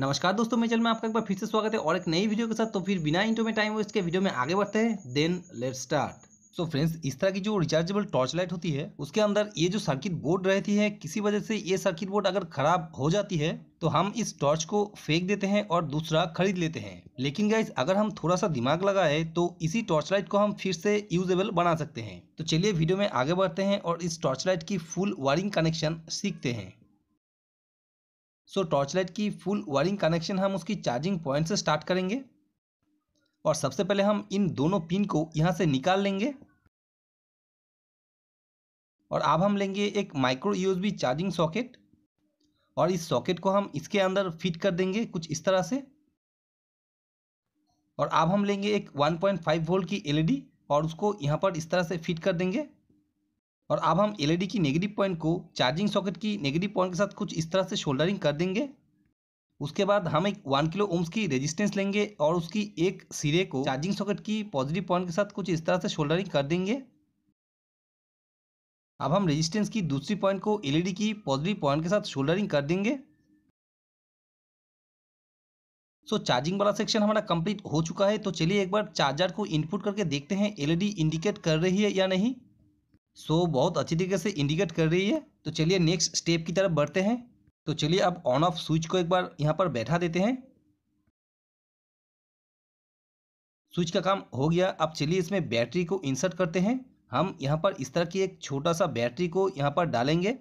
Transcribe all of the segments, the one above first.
नमस्कार दोस्तों मैं चल में आपका एक बार फिर से स्वागत है और एक नई वीडियो के साथ तो फिर बिना इंटो में टाइम वेस्ट के वीडियो में आगे बढ़ते हैं then let start so so friends इस तरह की जो रिचार्जेबल टॉर्च लाइट होती है उसके अंदर ये जो सर्किट बोर्ड रहती है किसी वजह से ये सर्किट बोर्ड अगर खराब हो जाती है तो हम इस टॉर्च को फेंक देते हैं और दूसरा खरीद लेते हैं लेकिन गाइज अगर हम थोड़ा सा दिमाग लगाए तो इसी टॉर्च लाइट को हम फिर से यूजेबल बना सकते हैं तो चलिए वीडियो में आगे बढ़ते हैं और इस टॉर्च लाइट की फुल वायरिंग कनेक्शन सीखते हैं सो टॉर्च लाइट की फुल वायरिंग कनेक्शन हम उसकी चार्जिंग पॉइंट से स्टार्ट करेंगे और सबसे पहले हम इन दोनों पिन को यहाँ से निकाल लेंगे और अब हम लेंगे एक माइक्रो यूएसबी चार्जिंग सॉकेट और इस सॉकेट को हम इसके अंदर फिट कर देंगे कुछ इस तरह से और अब हम लेंगे एक 1.5 वोल्ट की एलईडी e और उसको यहाँ पर इस तरह से फिट कर देंगे और अब हम एलईडी e की नेगेटिव पॉइंट को चार्जिंग सॉकेट की नेगेटिव पॉइंट के साथ कुछ इस तरह से शोल्डरिंग कर देंगे उसके बाद हम एक वन किलो ओम्स की रेजिस्टेंस लेंगे और उसकी एक सिरे को चार्जिंग सॉकेट की पॉजिटिव पॉइंट के साथ कुछ इस तरह से शोल्डरिंग कर देंगे अब हम रेजिस्टेंस की दूसरी पॉइंट को एलईडी e की पॉजिटिव पॉइंट के साथ शोल्डरिंग कर देंगे सो so, चार्जिंग वाला सेक्शन हमारा कंप्लीट हो चुका है तो चलिए एक बार चार्जर को इनपुट करके देखते हैं एलईडी इंडिकेट e कर रही है या नहीं सो so, बहुत अच्छी तरीके से इंडिकेट कर रही है तो चलिए नेक्स्ट स्टेप की तरफ बढ़ते हैं तो चलिए अब ऑन ऑफ स्विच को एक बार यहाँ पर बैठा देते हैं स्विच का काम हो गया अब चलिए इसमें बैटरी को इंसर्ट करते हैं हम यहाँ पर इस तरह की एक छोटा सा बैटरी को यहाँ पर डालेंगे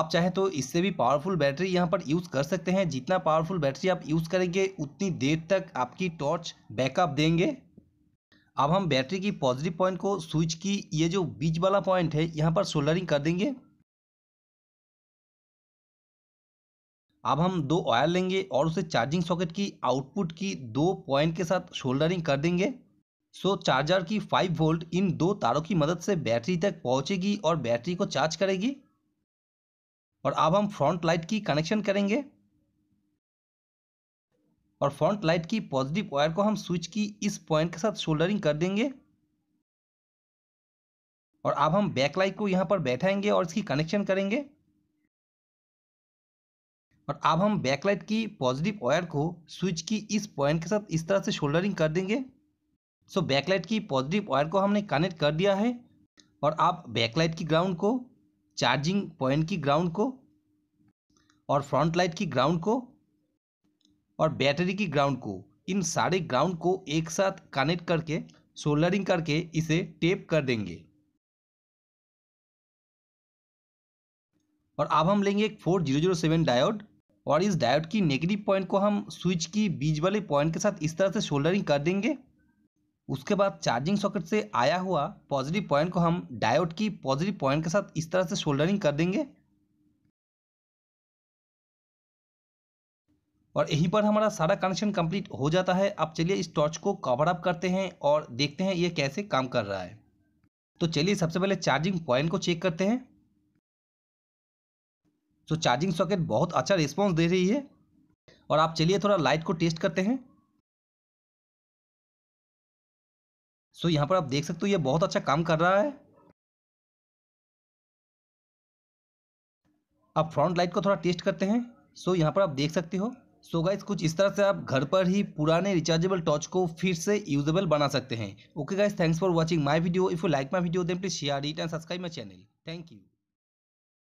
आप चाहें तो इससे भी पावरफुल बैटरी यहाँ पर यूज़ कर सकते हैं जितना पावरफुल बैटरी आप यूज़ करेंगे उतनी देर तक आपकी टॉर्च बैकअप देंगे अब हम बैटरी की पॉजिटिव पॉइंट को स्विच की ये जो बीच वाला पॉइंट है यहाँ पर सोल्डरिंग कर देंगे अब हम दो वायर लेंगे और उसे चार्जिंग सॉकेट की आउटपुट की दो पॉइंट के साथ शोल्डरिंग कर देंगे सो चार्जर की 5 वोल्ट इन दो तारों की मदद से बैटरी तक पहुंचेगी और बैटरी को चार्ज करेगी और अब हम फ्रंट लाइट की कनेक्शन करेंगे और फ्रंट लाइट की पॉजिटिव वायर को हम स्विच की इस पॉइंट के साथ शोल्डरिंग कर देंगे और अब हम बैक लाइट को यहाँ पर बैठाएंगे और इसकी कनेक्शन करेंगे और अब हम बैकलाइट की पॉजिटिव वायर को स्विच की इस पॉइंट के साथ इस तरह से शोल्डरिंग कर देंगे सो बैकलाइट की पॉजिटिव वायर को हमने कनेक्ट कर दिया है और आप बैकलाइट की ग्राउंड को चार्जिंग पॉइंट की ग्राउंड को और फ्रंट लाइट की ग्राउंड को और बैटरी की ग्राउंड को इन सारे ग्राउंड को एक साथ कनेक्ट करके सोल्डरिंग करके इसे टेप कर देंगे और अब हम लेंगे एक four zero zero seven diode और इस डायोड की नेगेटिव पॉइंट को हम स्विच की बीच वाले पॉइंट के साथ इस तरह से सोल्डरिंग कर देंगे उसके बाद चार्जिंग सॉकेट से आया हुआ पॉजिटिव पॉइंट को हम डायोड की पॉजिटिव पॉइंट के साथ इस तरह से सोल्डरिंग कर देंगे और यहीं पर हमारा सारा कनेक्शन कंप्लीट हो जाता है अब चलिए इस टॉर्च को कवर अप करते हैं और देखते हैं ये कैसे काम कर रहा है तो चलिए सबसे पहले चार्जिंग पॉइंट को चेक करते हैं तो चार्जिंग सॉकेट बहुत अच्छा रिस्पॉन्स दे रही है और आप चलिए थोड़ा लाइट को टेस्ट करते हैं सो यहाँ पर आप देख सकते हो ये बहुत अच्छा काम कर रहा है अब फ्रंट लाइट को थोड़ा टेस्ट करते हैं सो यहाँ पर आप देख सकते हो सो गाइस गाइज कुछ इस तरह से आप घर पर ही पुराने रिचार्जेबल टॉर्च को फिर से यूजेबल बना सकते हैं okay guys thanks for watching my video if you like my video then please share it and subscribe my channel thank you